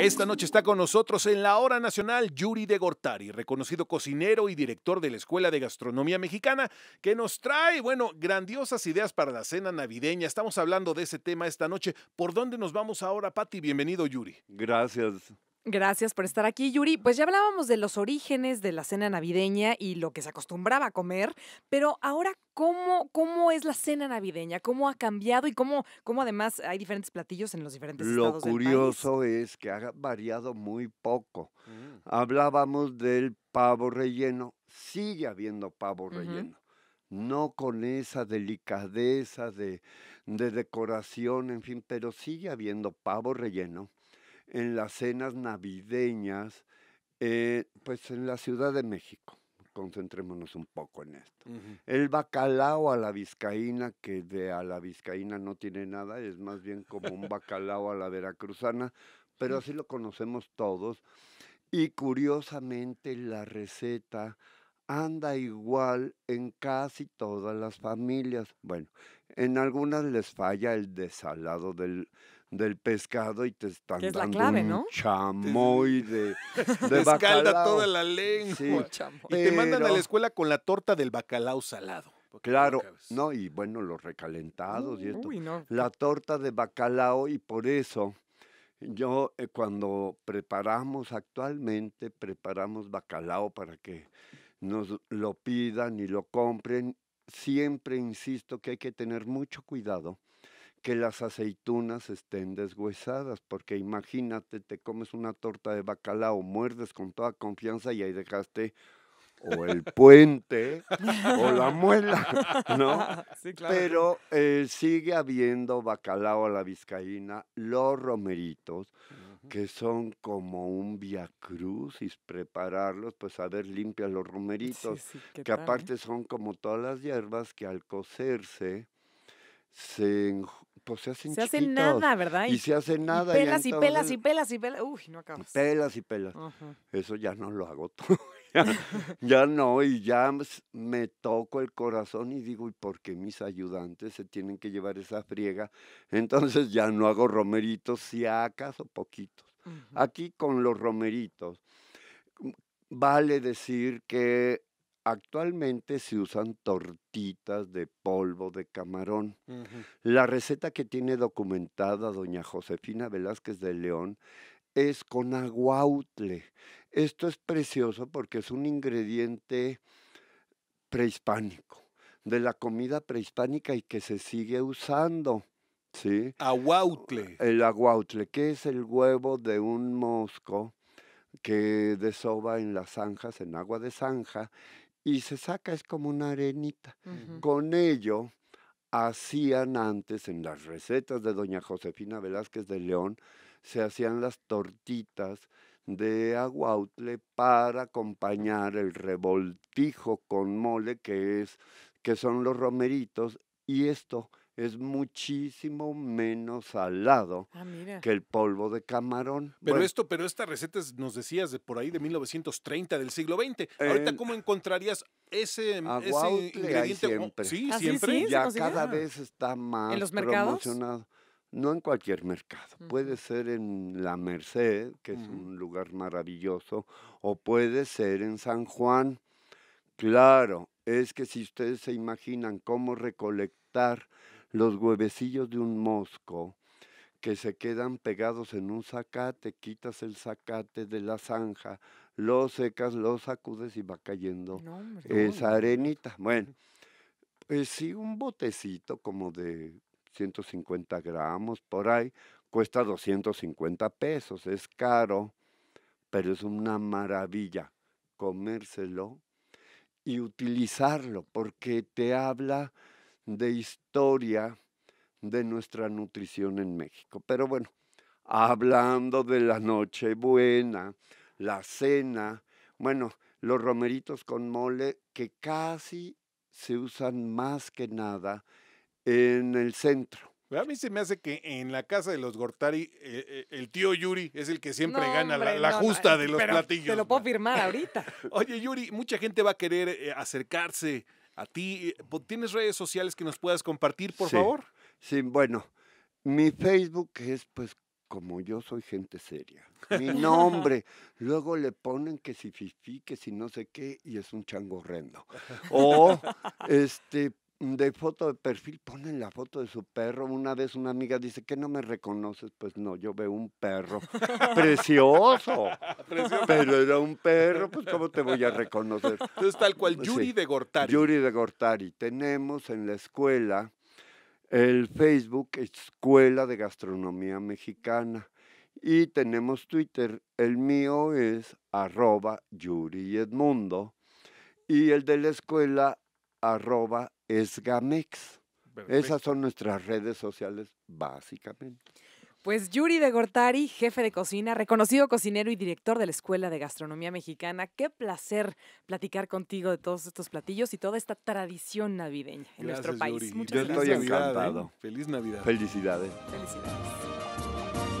Esta noche está con nosotros en la hora nacional Yuri de Gortari, reconocido cocinero y director de la Escuela de Gastronomía Mexicana, que nos trae, bueno, grandiosas ideas para la cena navideña. Estamos hablando de ese tema esta noche. ¿Por dónde nos vamos ahora, Pati? Bienvenido, Yuri. Gracias. Gracias por estar aquí, Yuri. Pues ya hablábamos de los orígenes de la cena navideña y lo que se acostumbraba a comer, pero ahora, ¿cómo, cómo es la cena navideña? ¿Cómo ha cambiado y cómo, cómo además hay diferentes platillos en los diferentes estados del país? Lo curioso es que ha variado muy poco. Mm. Hablábamos del pavo relleno. Sigue habiendo pavo relleno no con esa delicadeza de, de, decoración, en fin, pero sigue habiendo pavo relleno en las cenas navideñas, eh, pues en la Ciudad de México. Concentrémonos un poco en esto. El bacalao a la vizcaína, que de a la vizcaína no tiene nada, es más bien como un bacalao a la veracruzana, pero así lo conocemos todos. Y curiosamente la receta anda igual en casi todas las familias. Bueno, en algunas les falla el desalado del, del pescado y te están dando un chamoy de, de toda la lengua. y te mandan a la escuela con la torta del bacalao salado. Claro, no, y bueno, los recalentados y esto. La torta de bacalao y por eso yo eh, cuando preparamos actualmente, preparamos bacalao para que nos lo pidan y lo compren, siempre insisto que hay que tener mucho cuidado que las aceitunas estén deshuesadas, porque imagínate, te comes una torta de bacalao, muerdes con toda confianza y ahí dejaste o el puente o la muela, ¿no? Sí, claro. Pero eh, sigue habiendo bacalao a la vizcaína, los romeritos, que son como un y prepararlos, pues a ver, limpia los romeritos, que eh? aparte son como todas las hierbas que al cocerse se pues, se hacen nada, ¿verdad? Y, se hace nada. Y pelas y, pelas y pelas y pelas. Uy, no acabas. pelas y pelas. Eso ya no lo hago todo. ya, no, y ya me toco el corazón y digo, ¿y por qué mis ayudantes se tienen que llevar esa friega? Entonces ya no hago romeritos, si acaso poquitos. Aquí con los romeritos, vale decir que Actualmente se usan tortitas de polvo de camarón. La receta que tiene documentada doña Josefina Velázquez de León es con aguautle. Esto es precioso porque es un ingrediente prehispánico, de la comida prehispánica y que se sigue usando. ¿sí? Aguautle. El aguautle, que es el huevo de un mosco que desova en las zanjas, en agua de zanja, y se saca, es como una arenita. Con ello hacían antes en las recetas de doña Josefina Velázquez de León, se hacían las tortitas de aguautle para acompañar el revoltijo con mole que es que son los romeritos y esto es muchísimo menos salado ah, que el polvo de camarón. Pero esto, pero esta receta nos decías de por ahí de 1930 del siglo XX. Ahorita cómo encontrarías ese, em, ingrediente oh, siempre. Sí, ¿Ah, siempre. ya cada vez está más ¿En los promocionado. No en cualquier mercado, puede ser en La Merced, que es un lugar maravilloso, o puede ser en San Juan. Claro, es que si ustedes se imaginan cómo recolectar los huevecillos de un mosco que se quedan pegados en un zacate, quitas el zacate de la zanja, lo secas, lo sacudes y va cayendo esa arenita. Bueno, si pues sí, un botecito como de 150 gramos por ahí, cuesta 250 pesos, es caro, pero es una maravilla comérselo y utilizarlo porque te habla de historia de nuestra nutrición en México. Pero bueno, hablando de la noche buena, la cena, bueno, los romeritos con mole que casi se usan más que nada en el centro. A mí se me hace que en la casa de los Gortari, eh, eh, el tío Yuri es el que siempre gana la, justa eh, de los platillos. Te lo puedo firmar ahorita. Oye, Yuri, mucha gente va a querer acercarse a ti. Eh, pues, ¿Tienes redes sociales que nos puedas compartir, por favor? Sí, bueno, mi Facebook es pues como yo soy gente seria. Mi nombre. Luego le ponen que si fifi, que si no sé qué, y es un chango horrendo. O este, de foto de perfil ponen la foto de su perro. Una vez una amiga dice que no me reconoces, pues no, yo veo un perro precioso, pero era un perro, pues cómo te voy a reconocer. Entonces tal cual mm, Yuri de Gortari. Yuri de Gortari. Tenemos en la escuela el Facebook Escuela de Gastronomía Mexicana y tenemos Twitter. El mío es arroba Yuri Edmundo y el de la escuela arroba es Gamex. Esas son nuestras redes sociales básicamente. Pues Yuri de Gortari, jefe de cocina, reconocido cocinero y director de la Escuela de Gastronomía Mexicana, qué placer platicar contigo de todos estos platillos y toda esta tradición navideña en nuestro país. Yuri. Muchas Yo estoy encantado. Feliz Navidad. Felicidades. Felicidades.